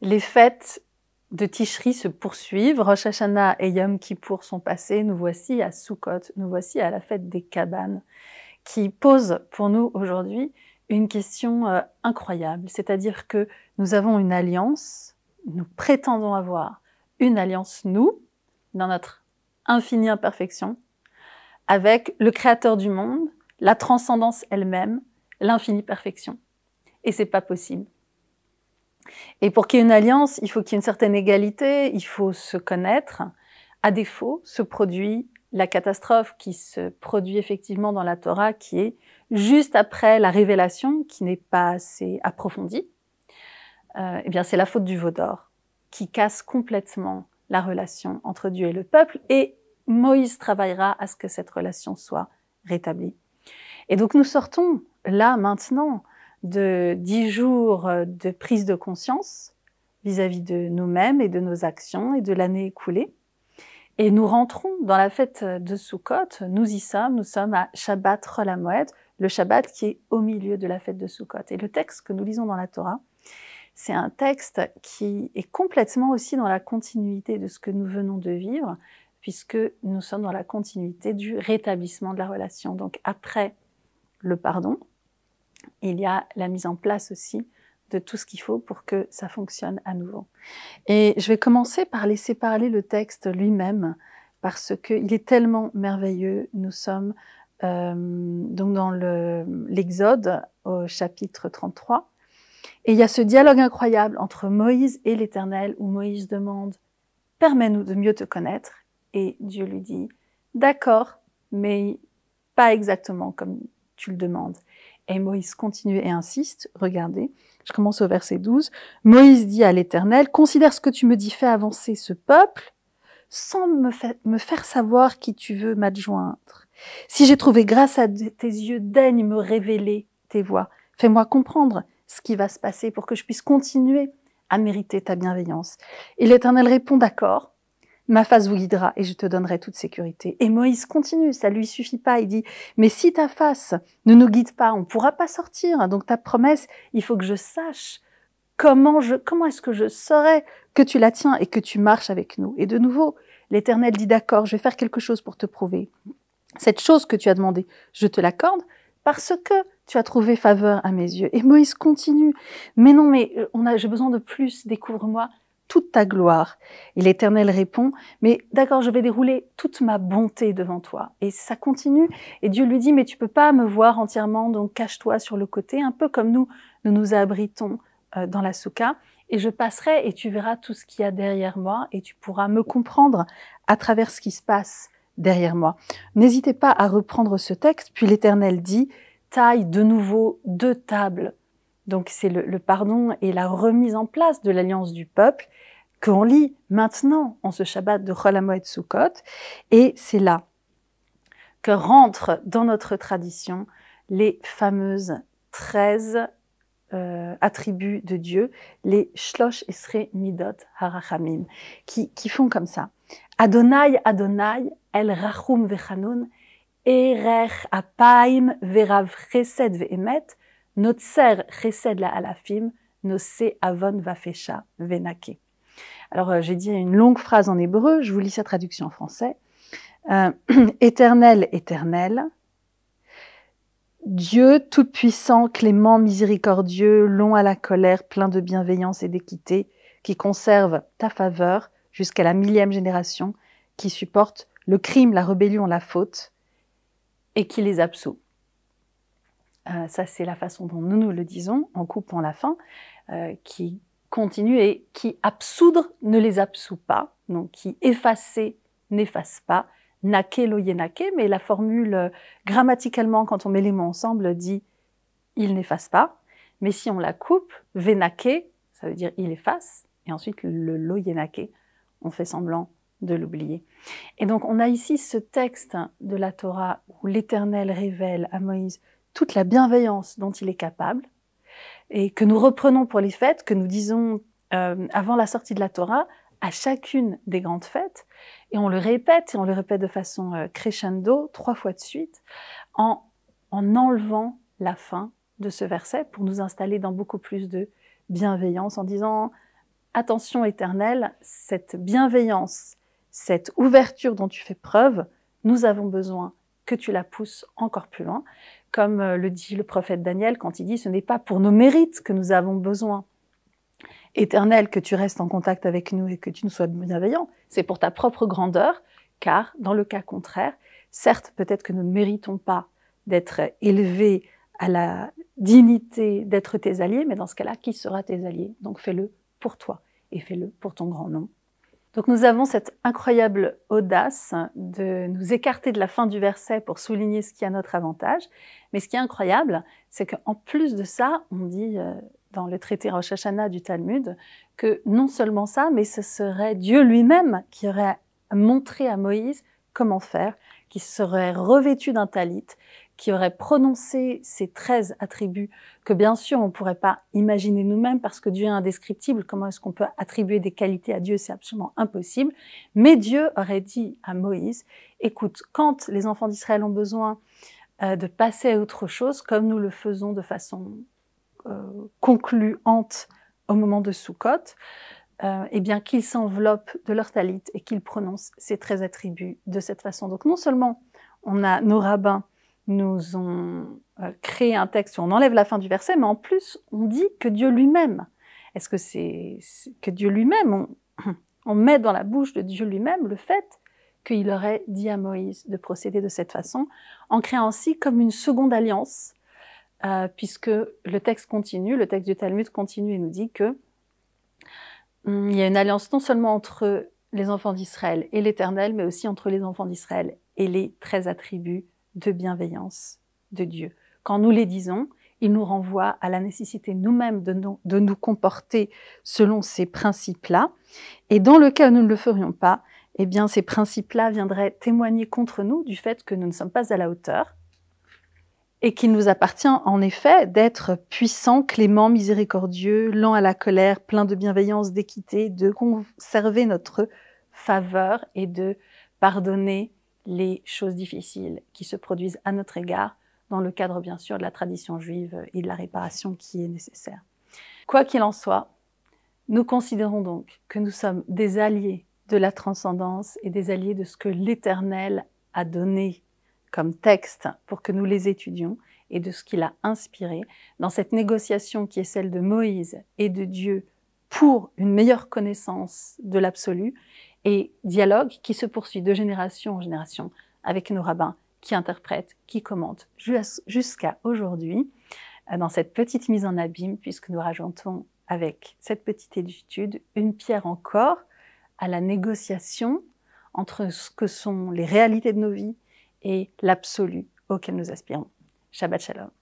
Les fêtes de Tishri se poursuivent. Rosh Hashanah et Yom Kippour sont passés. Nous voici à Sukkot, nous voici à la fête des cabanes, qui pose pour nous aujourd'hui une question euh, incroyable. C'est-à-dire que nous avons une alliance, nous prétendons avoir une alliance, nous, dans notre infinie imperfection, avec le créateur du monde, la transcendance elle-même, l'infinie perfection. Et c'est pas possible. Et pour qu'il y ait une alliance, il faut qu'il y ait une certaine égalité, il faut se connaître. À défaut, se produit la catastrophe qui se produit effectivement dans la Torah, qui est juste après la révélation, qui n'est pas assez approfondie. Euh, eh bien, c'est la faute du veau d'or qui casse complètement la relation entre Dieu et le peuple et Moïse travaillera à ce que cette relation soit rétablie. Et donc nous sortons là maintenant de dix jours de prise de conscience vis-à-vis de nous-mêmes et de nos actions et de l'année écoulée. Et nous rentrons dans la fête de Sukkot. Nous y sommes, nous sommes à Shabbat Rolamoed, le Shabbat qui est au milieu de la fête de Sukkot. Et le texte que nous lisons dans la Torah, c'est un texte qui est complètement aussi dans la continuité de ce que nous venons de vivre puisque nous sommes dans la continuité du rétablissement de la relation. Donc après le pardon, il y a la mise en place aussi de tout ce qu'il faut pour que ça fonctionne à nouveau. Et je vais commencer par laisser parler le texte lui-même, parce qu'il est tellement merveilleux. Nous sommes euh, donc dans l'Exode, au chapitre 33. Et il y a ce dialogue incroyable entre Moïse et l'Éternel, où Moïse demande Permets-nous de mieux te connaître. Et Dieu lui dit, d'accord, mais pas exactement comme tu le demandes. Et Moïse continue et insiste, regardez, je commence au verset 12, Moïse dit à l'Éternel, considère ce que tu me dis, fais avancer ce peuple sans me, faire savoir qui tu veux m'adjoindre. Si j'ai trouvé grâce à tes yeux, daigne me révéler tes voies. Fais-moi comprendre ce qui va se passer pour que je puisse continuer à mériter ta bienveillance. Et l'Éternel répond, d'accord, ma face vous guidera et je te donnerai toute sécurité. Et Moïse continue, ça lui suffit pas. Il dit, mais si ta face ne nous guide pas, on ne pourra pas sortir. Donc ta promesse, il faut que je sache comment je, comment est-ce que je saurai que tu la tiens et que tu marches avec nous. Et de nouveau, l'Éternel dit d'accord, je vais faire quelque chose pour te prouver. Cette chose que tu as demandé, je te l'accorde parce que tu as trouvé faveur à mes yeux. Et Moïse continue. Mais non, mais euh, on a, j'ai besoin de plus, découvre-moi toute ta gloire. Et l'Éternel répond, mais d'accord, je vais dérouler toute ma bonté devant toi. Et ça continue. Et Dieu lui dit, mais tu peux pas me voir entièrement, donc cache-toi sur le côté, un peu comme nous, nous nous abritons euh, dans la souka. Et je passerai et tu verras tout ce qu'il y a derrière moi et tu pourras me comprendre à travers ce qui se passe derrière moi. N'hésitez pas à reprendre ce texte. Puis l'Éternel dit, taille de nouveau deux tables donc c'est le, pardon et la remise en place de l'alliance du peuple qu'on lit maintenant en ce Shabbat de Chol et Sukkot. Et c'est là que rentrent dans notre tradition les fameuses 13 euh, attributs de Dieu, les Shlosh Esre Midot Harachamim, qui, qui font comme ça. Adonai, Adonai, El Rachum Vechanun, Erech Apaim Verav Chesed Ve'emet, Notser chesed la alafim, se avon vafecha venake. Alors euh, j'ai dit une longue phrase en hébreu, je vous lis sa traduction en français. Euh, éternel, éternel, Dieu tout-puissant, clément, miséricordieux, long à la colère, plein de bienveillance et d'équité, qui conserve ta faveur jusqu'à la millième génération, qui supporte le crime, la rébellion, la faute, et qui les absout. Euh, ça, c'est la façon dont nous nous le disons, en coupant la fin, euh, qui continue et qui absoudre ne les absout pas, donc qui effacer n'efface pas, nake loyenake, mais la formule euh, grammaticalement, quand on met les mots ensemble, dit il n'efface pas, mais si on la coupe, venake, ça veut dire il efface, et ensuite le loyenake, on fait semblant de l'oublier. Et donc on a ici ce texte de la Torah où l'Éternel révèle à Moïse toute la bienveillance dont il est capable, et que nous reprenons pour les fêtes, que nous disons euh, avant la sortie de la Torah, à chacune des grandes fêtes, et on le répète, et on le répète de façon euh, crescendo, trois fois de suite, en enlevant la fin de ce verset pour nous installer dans beaucoup plus de bienveillance, en disant, attention éternelle, cette bienveillance, cette ouverture dont tu fais preuve, nous avons besoin que tu la pousses encore plus loin, comme euh, le dit le prophète Daniel quand il dit ce n'est pas pour nos mérites que nous avons besoin. Éternel, que tu restes en contact avec nous et que tu nous sois bienveillant, c'est pour ta propre grandeur, car dans le cas contraire, certes, peut-être que nous ne méritons pas d'être élevés à la dignité d'être tes alliés, mais dans ce cas-là, qui sera tes alliés Donc fais-le pour toi et fais-le pour ton grand nom. Donc nous avons cette incroyable audace de nous écarter de la fin du verset pour souligner ce qui a notre avantage. Mais ce qui est incroyable, c'est qu'en plus de ça, on dit euh, dans le traité Rosh Hashanah du Talmud que non seulement ça, mais ce serait Dieu lui-même qui aurait montré à Moïse comment faire, qui serait revêtu d'un talit, qui aurait prononcé ces 13 attributs que bien sûr on ne pourrait pas imaginer nous-mêmes parce que Dieu est indescriptible. Comment est-ce qu'on peut attribuer des qualités à Dieu C'est absolument impossible. Mais Dieu aurait dit à Moïse, écoute, quand les enfants d'Israël ont besoin euh, de passer à autre chose, comme nous le faisons de façon euh, concluante au moment de Soukhot, euh, eh bien qu'ils s'enveloppent de leur talit et qu'ils prononcent ces 13 attributs de cette façon. Donc non seulement on a nos rabbins nous ont euh, créé un texte où on enlève la fin du verset, mais en plus, on dit que Dieu lui-même. Est-ce que c'est que Dieu lui-même, on, met dans la bouche de Dieu lui-même le fait qu'il aurait dit à Moïse de procéder de cette façon, en créant ainsi comme une seconde alliance, euh, puisque le texte continue, le texte du Talmud continue et nous dit que hum, il y a une alliance non seulement entre les enfants d'Israël et l'Éternel, mais aussi entre les enfants d'Israël et les treize attributs de bienveillance de Dieu. Quand nous les disons, il nous renvoie à la nécessité nous-mêmes de, nous, comporter selon ces principes-là. Et dans le cas où nous ne le ferions pas, eh bien, ces principes-là viendraient témoigner contre nous du fait que nous ne sommes pas à la hauteur et qu'il nous appartient en effet d'être puissant, clément, miséricordieux, lent à la colère, plein de bienveillance, d'équité, de conserver notre faveur et de pardonner les choses difficiles qui se produisent à notre égard, dans le cadre bien sûr de la tradition juive et de la réparation qui est nécessaire. Quoi qu'il en soit, nous considérons donc que nous sommes des alliés de la transcendance et des alliés de ce que l'Éternel a donné comme texte pour que nous les étudions et de ce qu'il a inspiré dans cette négociation qui est celle de Moïse et de Dieu pour une meilleure connaissance de l'absolu et dialogue qui se poursuit de génération en génération avec nos rabbins qui interprètent, qui commentent jusqu'à aujourd'hui euh, dans cette petite mise en abîme puisque nous rajoutons avec cette petite étude une pierre encore à la négociation entre ce que sont les réalités de nos vies et l'absolu auquel nous aspirons. Shabbat Shalom.